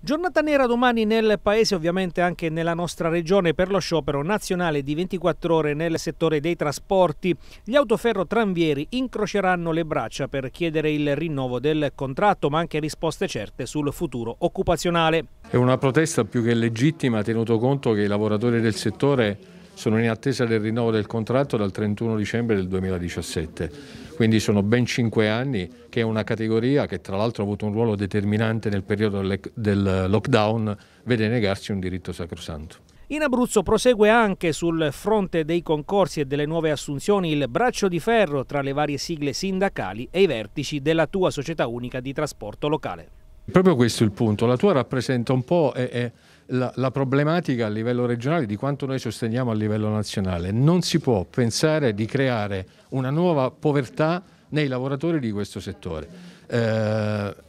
Giornata nera domani nel paese, ovviamente anche nella nostra regione, per lo sciopero nazionale di 24 ore nel settore dei trasporti. Gli autoferro tranvieri incroceranno le braccia per chiedere il rinnovo del contratto, ma anche risposte certe sul futuro occupazionale. È una protesta più che legittima, tenuto conto che i lavoratori del settore sono in attesa del rinnovo del contratto dal 31 dicembre del 2017. Quindi sono ben cinque anni che è una categoria che tra l'altro ha avuto un ruolo determinante nel periodo del lockdown, vede negarsi un diritto sacrosanto. In Abruzzo prosegue anche sul fronte dei concorsi e delle nuove assunzioni il braccio di ferro tra le varie sigle sindacali e i vertici della tua società unica di trasporto locale. Proprio questo è il punto, la tua rappresenta un po' è, è la, la, problematica a livello regionale di quanto noi sosteniamo a livello nazionale. Non si può pensare di creare una nuova povertà nei lavoratori di questo settore. Eh,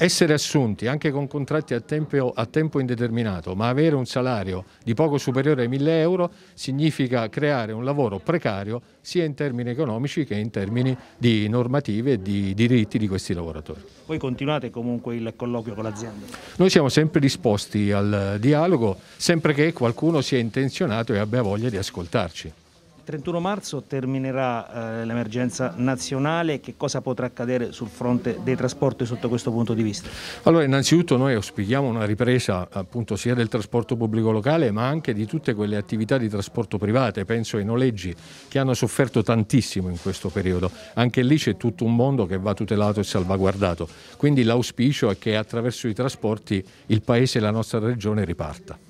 essere assunti anche con contratti a tempo, a tempo, indeterminato, ma avere un salario di poco superiore ai 1000 euro significa creare un lavoro precario sia in termini economici che in termini di normative e di diritti di questi lavoratori. Voi continuate comunque il colloquio con l'azienda? Noi siamo sempre disposti al dialogo, sempre che qualcuno sia intenzionato e abbia voglia di ascoltarci. 31 marzo terminerà eh, l'emergenza nazionale, che cosa potrà accadere sul fronte dei trasporti sotto questo punto di vista? Allora innanzitutto noi auspichiamo una ripresa appunto sia del trasporto pubblico locale ma anche di tutte quelle attività di trasporto private, penso ai noleggi che hanno sofferto tantissimo in questo periodo, anche lì c'è tutto un mondo che va tutelato e salvaguardato, quindi l'auspicio è che attraverso i trasporti il Paese e la nostra Regione riparta.